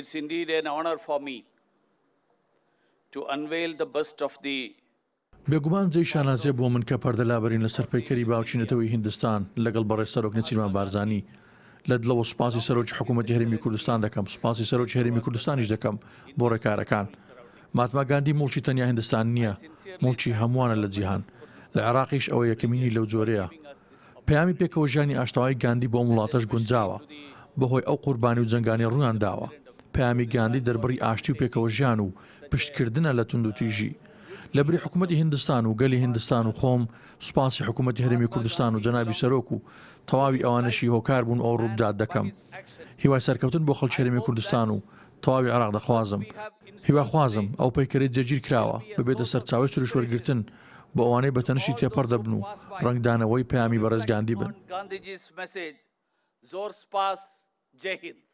It's indeed an honor for me to unveil the bust of the بێگومان جێی شانازێ بۆ من کە پەردەلابەرین لەسەر پیکەری باوچینەتەوەی هندستان لەگەڵ بەڕێ سەرۆک نەچیرمان بارزانانی لە دڵەوە سوپاسی سەرۆک حکوومەتتی هەرمی کوردستان دەکەم سوپاسی سەرۆک هەرمی کوردستانیش دەکەم بۆ ڕێکارەکان ماتماگاندی مڵکی تەنیا هندستان نییە مڵکی هەمووانە لە جیهان لە عراقیش ئەوە یەکەمینی لەو جۆرەیە پەیامی پێکەوە ژانی ئاشتاوای گاندی بۆ وڵاتەش گونجاوە بەهۆی ئەو قوربانی و جنگانی ڕوونانداوە پامی گاندی دەربڕی ئاشتی و پێکەوە ژیان و پشتکردنە لە تونند و تیژی لە بری حکوومەتتی هندستان و گەلی هندستان و خۆم سوپاسی حکوومەتتی هەرمی کوردستان و جەنابی سەرۆک و تەواوی ئەوانەشی هۆکار بوون ئەو ڕووبداد دەکەم هیوای سەرکەوتن بۆ خەڵکی هەرمی کوردستان و تەواوی عراق دەخوازم هیواخوازم ئەو پەیکەری جەگیر کراوە ببێتە سەرچاوی سروشوەرگرتن بە ئەوانەی بەتەنشی تێپەر دەبن و ڕنگدانەوەی پامی بەڕێزگاندی بن. زۆر سپاس جهید.